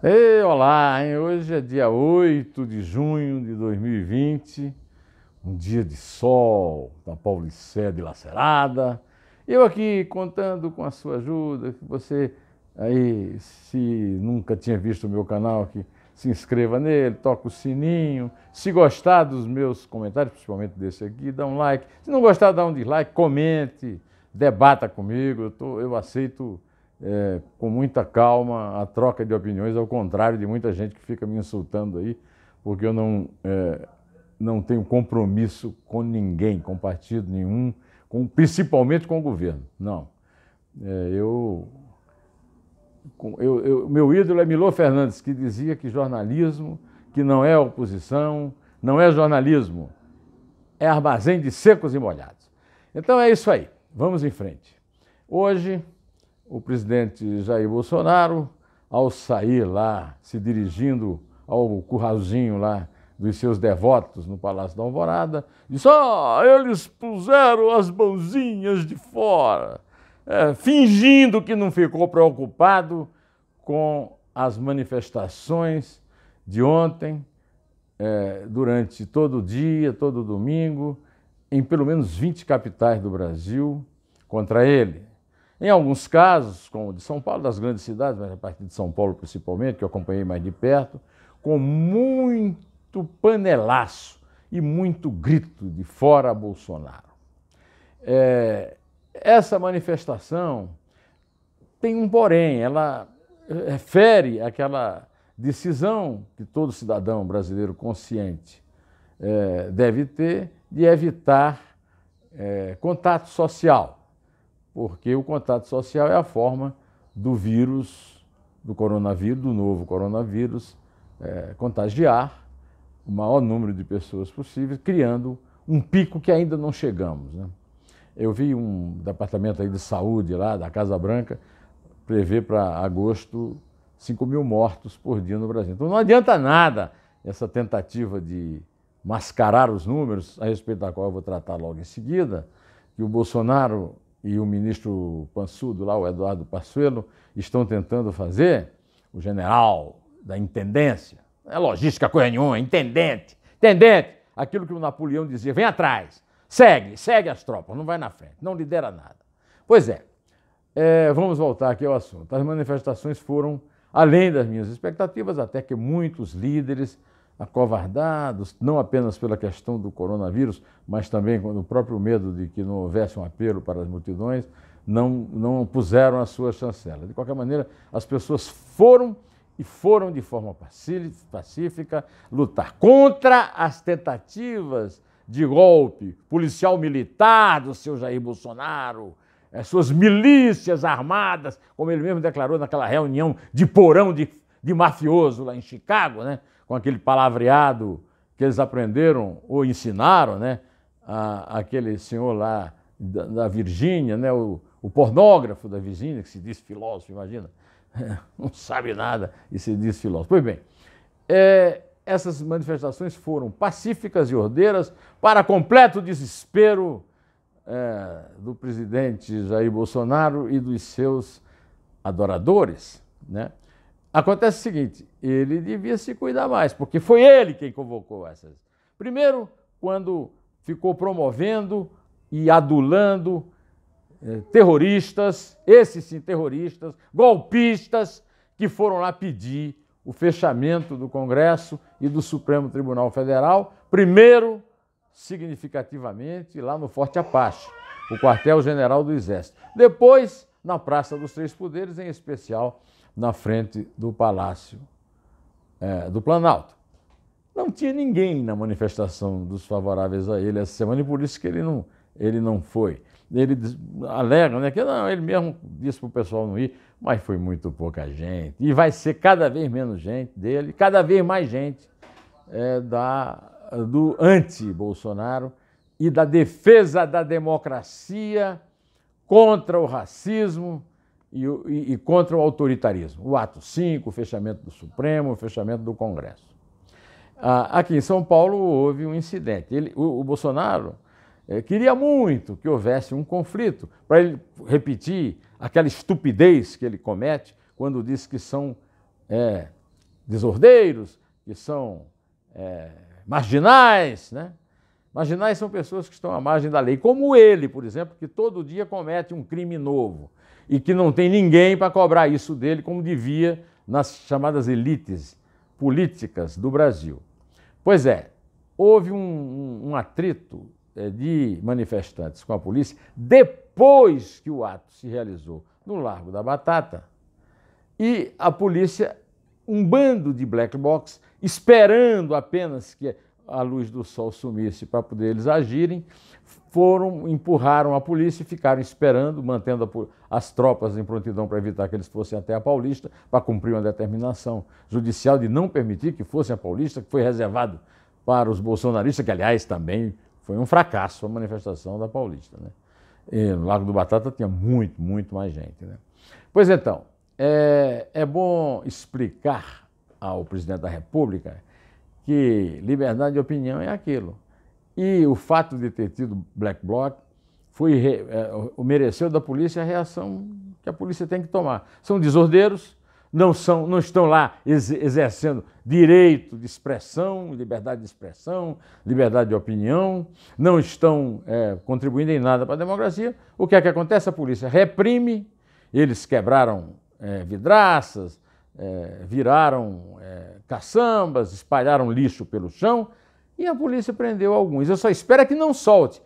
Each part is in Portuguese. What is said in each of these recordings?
Ei, olá! Hein? Hoje é dia 8 de junho de 2020, um dia de sol da Paulicéia Lacerada. Eu aqui contando com a sua ajuda, que você aí, se nunca tinha visto o meu canal aqui, se inscreva nele, toca o sininho. Se gostar dos meus comentários, principalmente desse aqui, dá um like. Se não gostar, dá um dislike, comente, debata comigo, eu, tô, eu aceito é, com muita calma a troca de opiniões, ao contrário de muita gente que fica me insultando aí, porque eu não, é, não tenho compromisso com ninguém, com partido nenhum, com, principalmente com o governo. Não. É, eu, eu, eu, meu ídolo é Milô Fernandes, que dizia que jornalismo, que não é oposição, não é jornalismo, é armazém de secos e molhados. Então é isso aí, vamos em frente. Hoje o presidente Jair Bolsonaro, ao sair lá, se dirigindo ao curralzinho lá dos seus devotos no Palácio da Alvorada, disse: Ah, eles puseram as mãozinhas de fora, é, fingindo que não ficou preocupado com as manifestações de ontem, é, durante todo o dia, todo domingo, em pelo menos 20 capitais do Brasil, contra ele. Em alguns casos, como o de São Paulo, das grandes cidades, mas a partir de São Paulo principalmente, que eu acompanhei mais de perto, com muito panelaço e muito grito de fora Bolsonaro. É, essa manifestação tem um porém, ela refere aquela decisão que todo cidadão brasileiro consciente é, deve ter de evitar é, contato social porque o contato social é a forma do vírus, do coronavírus, do novo coronavírus, é, contagiar o maior número de pessoas possível, criando um pico que ainda não chegamos. Né? Eu vi um departamento aí de saúde lá, da Casa Branca, prever para agosto 5 mil mortos por dia no Brasil. Então não adianta nada essa tentativa de mascarar os números, a respeito da qual eu vou tratar logo em seguida, que o Bolsonaro e o ministro Pansudo, lá, o Eduardo Passuelo, estão tentando fazer, o general da intendência, não é logística coisa nenhuma, é intendente, intendente, aquilo que o Napoleão dizia, vem atrás, segue, segue as tropas, não vai na frente, não lidera nada. Pois é, é vamos voltar aqui ao assunto. As manifestações foram além das minhas expectativas, até que muitos líderes acovardados, não apenas pela questão do coronavírus, mas também com o próprio medo de que não houvesse um apelo para as multidões, não, não puseram a sua chancela. De qualquer maneira, as pessoas foram e foram de forma pacífica lutar contra as tentativas de golpe policial militar do seu Jair Bolsonaro, as suas milícias armadas, como ele mesmo declarou naquela reunião de porão de, de mafioso lá em Chicago, né? com aquele palavreado que eles aprenderam ou ensinaram, né? A, aquele senhor lá da, da Virgínia, né? O, o pornógrafo da Virgínia, que se diz filósofo, imagina. Não sabe nada e se diz filósofo. Pois bem, é, essas manifestações foram pacíficas e ordeiras para completo desespero é, do presidente Jair Bolsonaro e dos seus adoradores, né? Acontece o seguinte, ele devia se cuidar mais, porque foi ele quem convocou essas. Primeiro, quando ficou promovendo e adulando eh, terroristas, esses sim terroristas, golpistas, que foram lá pedir o fechamento do Congresso e do Supremo Tribunal Federal, primeiro, significativamente, lá no Forte Apache, o quartel-general do Exército. Depois, na Praça dos Três Poderes, em especial na frente do Palácio é, do Planalto. Não tinha ninguém na manifestação dos favoráveis a ele essa semana e por isso que ele não, ele não foi. Ele alega né, que não, ele mesmo disse para o pessoal não ir, mas foi muito pouca gente. E vai ser cada vez menos gente dele, cada vez mais gente é, da, do anti-Bolsonaro e da defesa da democracia contra o racismo e, e, contra o autoritarismo. O ato 5, o fechamento do Supremo, o fechamento do Congresso. Ah, aqui em São Paulo houve um incidente. Ele, o, o, Bolsonaro eh, queria muito que houvesse um conflito para ele repetir aquela estupidez que ele comete quando diz que são é, desordeiros, que são é, marginais, né? Marginais são pessoas que estão à margem da lei, como ele, por exemplo, que todo dia comete um crime novo e que não tem ninguém para cobrar isso dele como devia nas chamadas elites políticas do Brasil. Pois é, houve um, um atrito é, de manifestantes com a polícia depois que o ato se realizou no Largo da Batata e a polícia, um bando de black box, esperando apenas que a luz do sol sumisse para poder eles agirem, foram, empurraram a polícia e ficaram esperando, mantendo a, as tropas em prontidão para evitar que eles fossem até a Paulista, para cumprir uma determinação judicial de não permitir que fossem a Paulista, que foi reservado para os bolsonaristas, que aliás também foi um fracasso a manifestação da Paulista. Né? E no Lago do Batata tinha muito, muito mais gente. Né? Pois então, é, é bom explicar ao presidente da República que liberdade de opinião é aquilo. E o fato de ter tido black bloc foi, é, mereceu da polícia a reação que a polícia tem que tomar. São desordeiros, não, são, não estão lá exercendo direito de expressão, liberdade de expressão, liberdade de opinião, não estão é, contribuindo em nada para a democracia. O que é que acontece? A polícia reprime, eles quebraram é, vidraças, é, viraram é, caçambas, espalharam lixo pelo chão e a polícia prendeu alguns. Eu só espero é que não solte,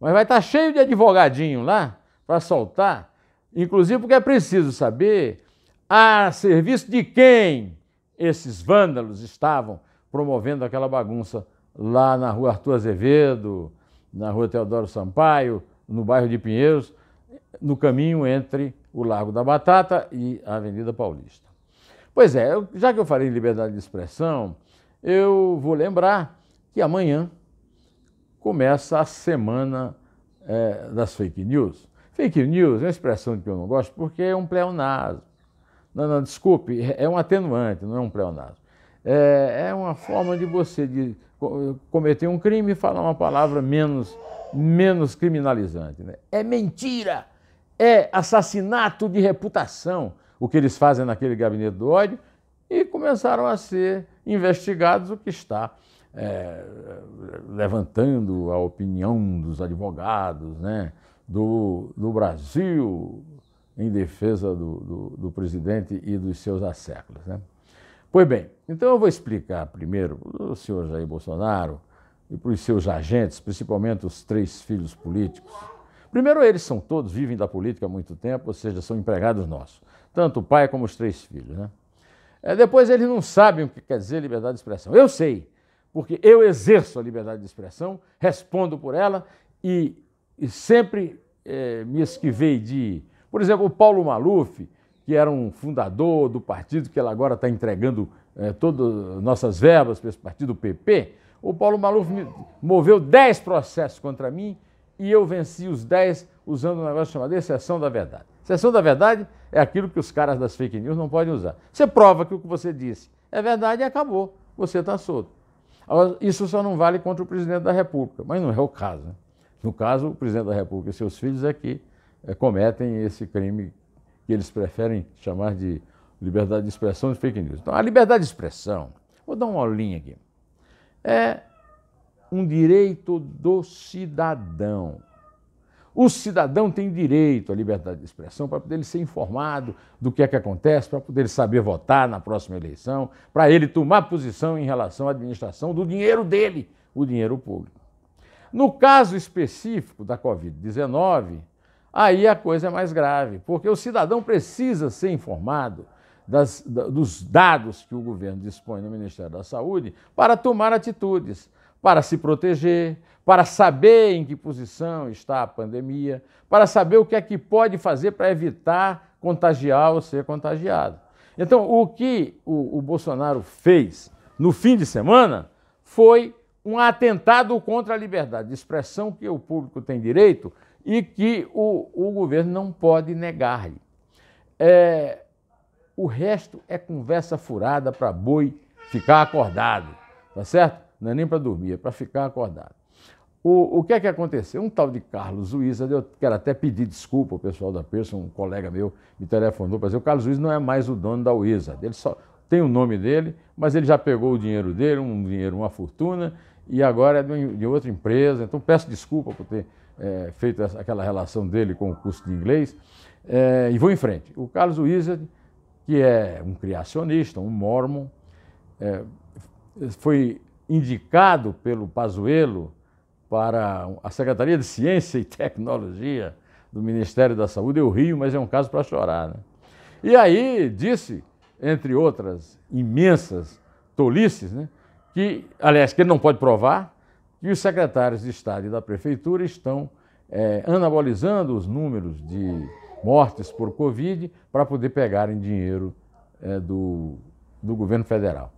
mas vai estar tá cheio de advogadinho lá para soltar, inclusive porque é preciso saber a serviço de quem esses vândalos estavam promovendo aquela bagunça lá na rua Arthur Azevedo, na rua Teodoro Sampaio, no bairro de Pinheiros, no caminho entre o Largo da Batata e a Avenida Paulista. Pois é, já que eu falei em liberdade de expressão, eu vou lembrar que amanhã começa a semana é, das fake news. Fake news é uma expressão que eu não gosto porque é um pleonasmo. Não, não, desculpe, é, é um atenuante, não é um pleonasmo. É, é uma forma de você de cometer um crime e falar uma palavra menos, menos criminalizante. Né? É mentira, é assassinato de reputação o que eles fazem naquele gabinete do ódio e começaram a ser investigados o que está é, levantando a opinião dos advogados né, do, do Brasil em defesa do, do, do, presidente e dos seus asseclas. Né? Pois bem, então eu vou explicar primeiro para o senhor Jair Bolsonaro e para os seus agentes, principalmente os três filhos políticos, Primeiro, eles são todos, vivem da política há muito tempo, ou seja, são empregados nossos. Tanto o pai como os três filhos, né? É, depois eles não sabem o que quer dizer liberdade de expressão. Eu sei, porque eu exerço a liberdade de expressão, respondo por ela e, e sempre é, me esquivei de. Por exemplo, o Paulo Maluf, que era um fundador do partido, que ela agora está entregando é, todas as nossas verbas para esse partido, o PP, o Paulo Maluf moveu 10 processos contra mim e eu venci os 10 usando um negócio chamado exceção da verdade. Exceção da verdade é aquilo que os caras das fake news não podem usar. Você prova que o que você disse é verdade e acabou. Você está solto. Isso só não vale contra o presidente da República, mas não é o caso. Né? No caso, o presidente da República e seus filhos é que é, cometem esse crime que eles preferem chamar de liberdade de expressão de fake news. Então, a liberdade de expressão, vou dar uma olhinha aqui, é um direito do cidadão. O cidadão tem direito à liberdade de expressão para poder ele ser informado do que é que acontece, para poder ele saber votar na próxima eleição, para ele tomar posição em relação à administração do dinheiro dele, o dinheiro público. No caso específico da Covid-19, aí a coisa é mais grave, porque o cidadão precisa ser informado das, dos dados que o governo dispõe no Ministério da Saúde para tomar atitudes para se proteger, para saber em que posição está a pandemia, para saber o que é que pode fazer para evitar contagiar ou ser contagiado. Então, o que o, o Bolsonaro fez no fim de semana foi um atentado contra a liberdade de expressão que o público tem direito e que o, o governo não pode negar-lhe. É, o resto é conversa furada para boi ficar acordado, tá certo? não é nem para dormir, é para ficar acordado. O, o, que é que aconteceu? Um tal de Carlos Luiza eu quero até pedir desculpa ao pessoal da Pearson, um colega meu me telefonou para dizer, o Carlos Luiza não é mais o dono da Wizard, ele só tem o nome dele, mas ele já pegou o dinheiro dele, um dinheiro, uma fortuna, e agora é de outra empresa, então peço desculpa por ter é, feito essa, aquela relação dele com o curso de inglês, é, e vou em frente. O Carlos Wizard, que é um criacionista, um mormon, é, foi indicado pelo Pazuello para a Secretaria de Ciência e Tecnologia do Ministério da Saúde, eu rio, mas é um caso para chorar. Né? E aí disse, entre outras imensas tolices, né, que, aliás, que ele não pode provar, que os secretários de Estado e da Prefeitura estão é, anabolizando os números de mortes por Covid para poder pegarem dinheiro é, do, do governo federal.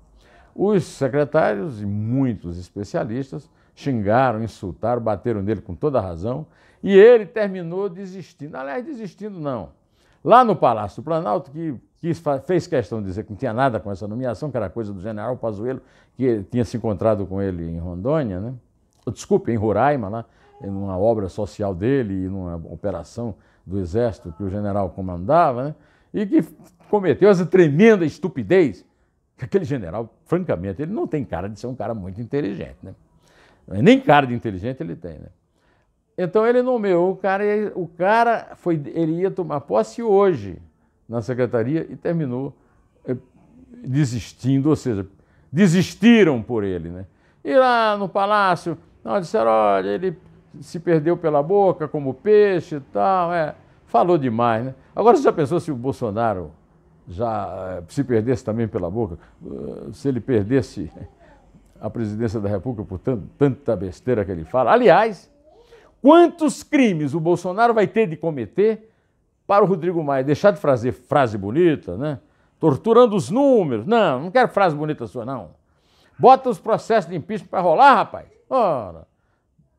Os secretários e muitos especialistas xingaram, insultaram, bateram nele com toda a razão e ele terminou desistindo. Aliás, desistindo não. Lá no Palácio do Planalto, que, que fez questão de dizer que não tinha nada com essa nomeação, que era coisa do general Pazuello, que tinha se encontrado com ele em Rondônia, né? desculpe, em Roraima, lá, numa obra social dele e numa operação do exército que o general comandava, né? e que cometeu essa tremenda estupidez Aquele general, francamente, ele não tem cara de ser um cara muito inteligente, né? É nem cara de inteligente ele tem, né? Então ele nomeou o cara e o cara foi, ele ia tomar posse hoje na secretaria e terminou eh, desistindo, ou seja, desistiram por ele, né? E lá no palácio, não, disseram, olha, ele se perdeu pela boca como peixe e tal, é, falou demais, né? Agora você já pensou se o Bolsonaro já eh, se perdesse também pela boca, eh, se ele perdesse a presidência da República por tanto, tanta besteira que ele fala. Aliás, quantos crimes o Bolsonaro vai ter de cometer para o Rodrigo Maia deixar de fazer frase bonita, né? Torturando os números. Não, não quero frase bonita sua, não. Bota os processos de impeachment para rolar, rapaz. Ora,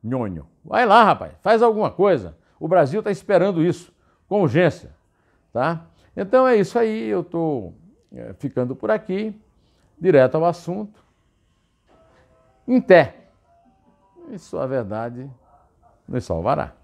nhonho. Vai lá, rapaz, faz alguma coisa. O Brasil está esperando isso, com urgência, tá? Então é isso aí, eu estou é, ficando por aqui, direto ao assunto. Em pé, isso a verdade nos salvará.